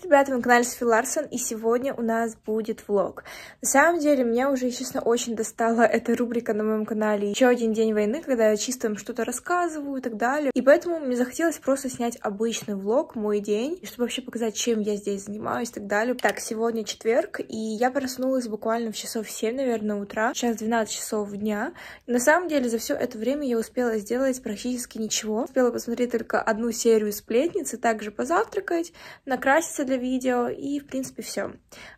Привет, ребята, на канале Софи Ларсон, и сегодня у нас будет влог. На самом деле, меня уже, честно, очень достала эта рубрика на моем канале «Еще один день войны», когда я чисто им что-то рассказываю и так далее. И поэтому мне захотелось просто снять обычный влог, мой день, чтобы вообще показать, чем я здесь занимаюсь и так далее. Так, сегодня четверг, и я проснулась буквально в часов 7, наверное, утра. Сейчас 12 часов дня. И на самом деле, за все это время я успела сделать практически ничего. Успела посмотреть только одну серию «Сплетницы», также позавтракать, накраситься, для видео, и, в принципе, все.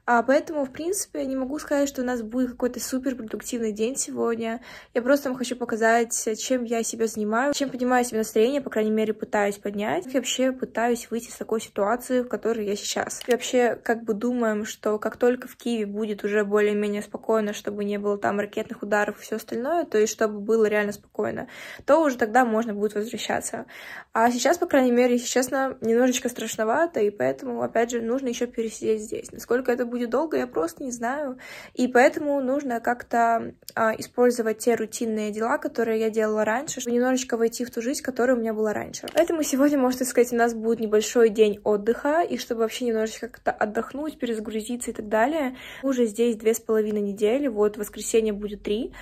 А, поэтому, в принципе, не могу сказать, что у нас будет какой-то супер продуктивный день сегодня. Я просто вам хочу показать, чем я себя занимаю, чем поднимаю себе настроение, по крайней мере, пытаюсь поднять. И вообще пытаюсь выйти из такой ситуации, в которой я сейчас. И вообще, как бы думаем, что как только в Киеве будет уже более-менее спокойно, чтобы не было там ракетных ударов и все остальное, то есть чтобы было реально спокойно, то уже тогда можно будет возвращаться. А сейчас, по крайней мере, если честно, немножечко страшновато, и поэтому, опять опять же, нужно еще пересидеть здесь. Насколько это будет долго, я просто не знаю. И поэтому нужно как-то а, использовать те рутинные дела, которые я делала раньше, чтобы немножечко войти в ту жизнь, которая у меня была раньше. Поэтому сегодня, можно сказать, у нас будет небольшой день отдыха, и чтобы вообще немножечко как-то отдохнуть, перезагрузиться и так далее. Уже здесь две с половиной недели, вот воскресенье будет три.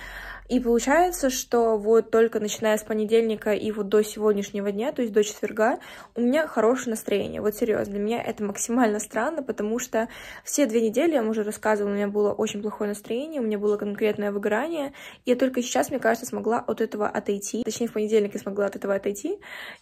И получается, что вот только начиная с понедельника и вот до сегодняшнего дня, то есть до четверга, у меня хорошее настроение. Вот серьезно, для меня это максимально странно, потому что все две недели, я вам уже рассказывала, у меня было очень плохое настроение, у меня было конкретное выгорание. И я только сейчас, мне кажется, смогла от этого отойти. Точнее, в понедельник я смогла от этого отойти.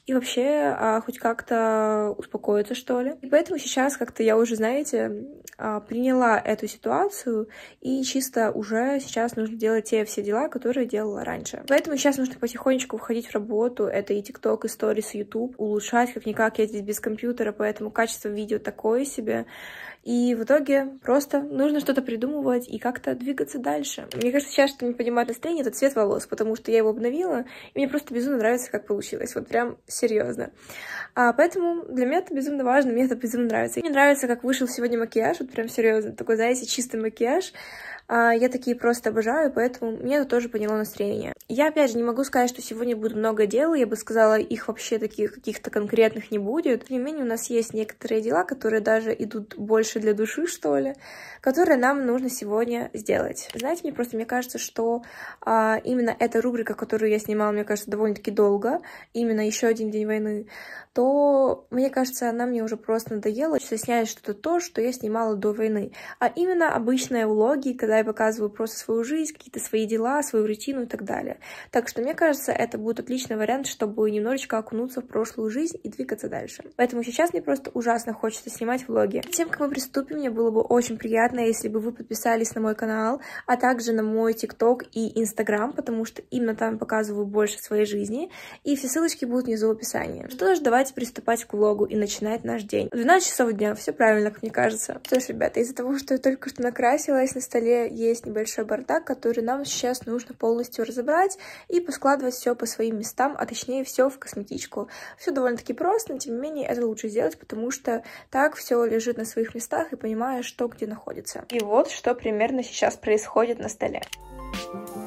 И вообще а, хоть как-то успокоиться, что ли. И поэтому сейчас как-то я уже, знаете, а, приняла эту ситуацию. И чисто уже сейчас нужно делать те все дела, которые делала раньше. Поэтому сейчас нужно потихонечку входить в работу. Это и TikTok, и Stories, и YouTube. Улучшать как-никак. Я здесь без компьютера, поэтому качество видео такое себе. И в итоге просто нужно что-то придумывать и как-то двигаться дальше. Мне кажется, сейчас, что не поднимает настроение, это цвет волос, потому что я его обновила, и мне просто безумно нравится, как получилось. Вот прям серьезно. А, поэтому для меня это безумно важно, мне это безумно нравится. И мне нравится, как вышел сегодня макияж, вот прям серьезно, такой, знаете, чистый макияж. А, я такие просто обожаю, поэтому мне это тоже подняло настроение. Я, опять же, не могу сказать, что сегодня буду много дел, я бы сказала, их вообще таких каких-то конкретных не будет. Тем не менее, у нас есть некоторые дела, которые даже идут больше для души, что ли, которые нам нужно сегодня сделать. Знаете, мне просто, мне кажется, что а, именно эта рубрика, которую я снимала, мне кажется, довольно-таки долго, именно еще один день войны, то, мне кажется, она мне уже просто надоела, что стесняясь что-то то, что я снимала до войны. А именно обычные влоги, когда я показываю просто свою жизнь, какие-то свои дела, свою рутину и так далее. Так что, мне кажется, это будет отличный вариант, чтобы немножечко окунуться в прошлую жизнь и двигаться дальше. Поэтому сейчас мне просто ужасно хочется снимать влоги. Тем, как мы приступим, мне было бы очень приятно, если бы вы подписались на мой канал, а также на мой ТикТок и Инстаграм, потому что именно там я показываю больше своей жизни, и все ссылочки будут внизу в описании. Ну что ж, давайте приступать к влогу и начинать наш день. 12 часов дня, все правильно, как мне кажется. Что ж, ребята, из-за того, что я только что накрасилась на столе, есть небольшой бардак, который нам сейчас нужно полностью разобрать и поскладывать все по своим местам, а точнее все в косметичку. Все довольно-таки просто, но тем не менее это лучше сделать, потому что так все лежит на своих местах и понимаешь, что где находится. И вот что примерно сейчас происходит на столе. Thank you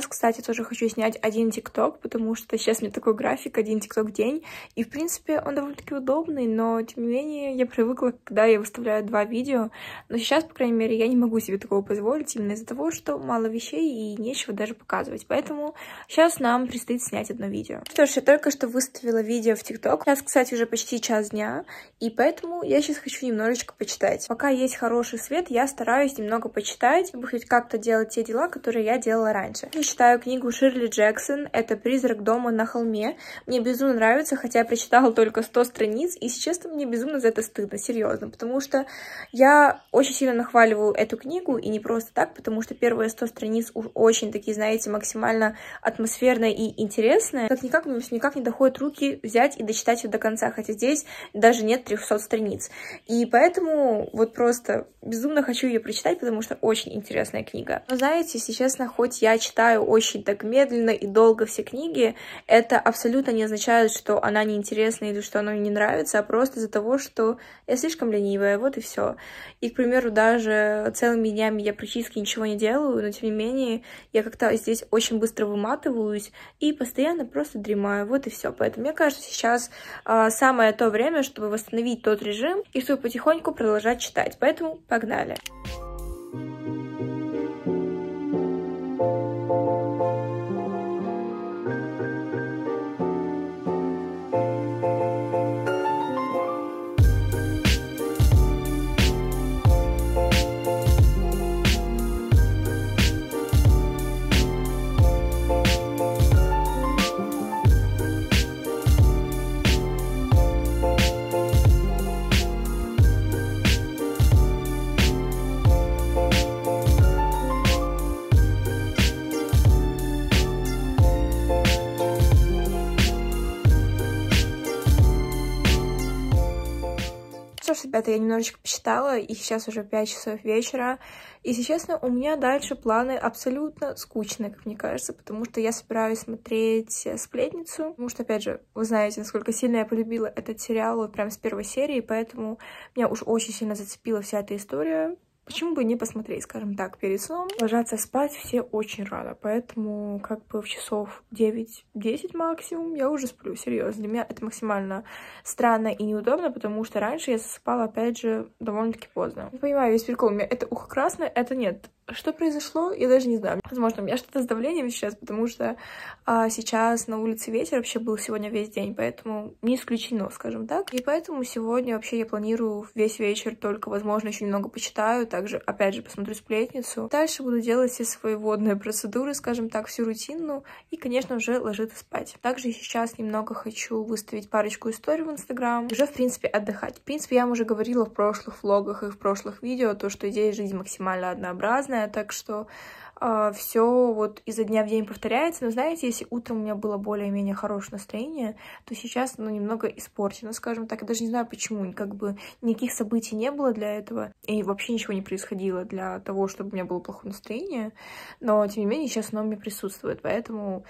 сейчас, кстати, тоже хочу снять один ТикТок, потому что сейчас у меня такой график, один ТикТок в день. И, в принципе, он довольно-таки удобный, но, тем не менее, я привыкла, когда я выставляю два видео. Но сейчас, по крайней мере, я не могу себе такого позволить, именно из-за того, что мало вещей и нечего даже показывать. Поэтому сейчас нам предстоит снять одно видео. Что ж, я только что выставила видео в ТикТок. Сейчас, кстати, уже почти час дня, и поэтому я сейчас хочу немножечко почитать. Пока есть хороший свет, я стараюсь немного почитать, чтобы хоть как-то делать те дела, которые я делала раньше читаю книгу Ширли Джексон, это «Призрак дома на холме». Мне безумно нравится, хотя я прочитала только 100 страниц, и сейчас мне безумно за это стыдно, серьезно, потому что я очень сильно нахваливаю эту книгу, и не просто так, потому что первые 100 страниц уж очень такие, знаете, максимально атмосферные и интересные. Как-никак, никак не доходят руки взять и дочитать ее до конца, хотя здесь даже нет 300 страниц. И поэтому вот просто безумно хочу ее прочитать, потому что очень интересная книга. Но знаете, если честно, хоть я читаю читаю очень так медленно и долго все книги, это абсолютно не означает, что она неинтересна или что она мне не нравится, а просто из-за того, что я слишком ленивая, вот и все. И, к примеру, даже целыми днями я практически ничего не делаю, но тем не менее я как-то здесь очень быстро выматываюсь и постоянно просто дремаю, вот и все. Поэтому мне кажется, сейчас э, самое то время, чтобы восстановить тот режим и чтобы потихоньку продолжать читать. Поэтому погнали! Thank you это я немножечко почитала, и сейчас уже 5 часов вечера. И, если честно, у меня дальше планы абсолютно скучные, как мне кажется, потому что я собираюсь смотреть э, «Сплетницу», потому что, опять же, вы знаете, насколько сильно я полюбила этот сериал вот прям с первой серии, поэтому меня уж очень сильно зацепила вся эта история, Почему бы не посмотреть, скажем так, перед сном? Ложаться спать все очень рано, поэтому как бы в часов 9-10 максимум я уже сплю, серьезно. Для меня это максимально странно и неудобно, потому что раньше я засыпала, опять же, довольно-таки поздно. Не понимаю, весь прикол, у меня это ухо красное, это нет. Что произошло, я даже не знаю. Возможно, у меня что-то с давлением сейчас, потому что а, сейчас на улице ветер вообще был сегодня весь день, поэтому не исключено, скажем так. И поэтому сегодня вообще я планирую весь вечер, только, возможно, еще немного почитаю, так также, опять же, посмотрю сплетницу. Дальше буду делать все свои водные процедуры, скажем так, всю рутину и, конечно уже ложиться спать. Также сейчас немного хочу выставить парочку историй в Инстаграм, уже, в принципе, отдыхать. В принципе, я вам уже говорила в прошлых влогах и в прошлых видео, то, что здесь жизнь максимально однообразная, так что а, все вот изо дня в день повторяется. Но знаете, если утром у меня было более-менее хорошее настроение, то сейчас оно немного испорчено, скажем так. Я даже не знаю почему, как бы никаких событий не было для этого, и вообще ничего не происходило для того, чтобы у меня было плохое настроение. Но, тем не менее, сейчас оно у меня присутствует, поэтому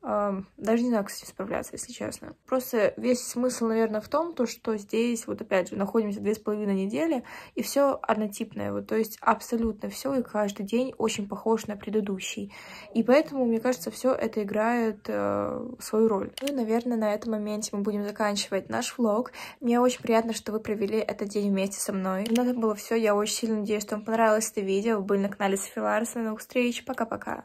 даже не знаю, как с этим справляться, если честно. Просто весь смысл, наверное, в том, то, что здесь, вот опять же, находимся две с половиной недели, и все однотипное, вот, то есть абсолютно все и каждый день очень похож на предыдущий. И поэтому, мне кажется, все это играет э, свою роль. Ну и, наверное, на этом моменте мы будем заканчивать наш влог. Мне очень приятно, что вы провели этот день вместе со мной. На этом было все. Я очень сильно надеюсь, что вам понравилось это видео. Вы были на канале Софи Ларсон. До новых встреч. Пока-пока.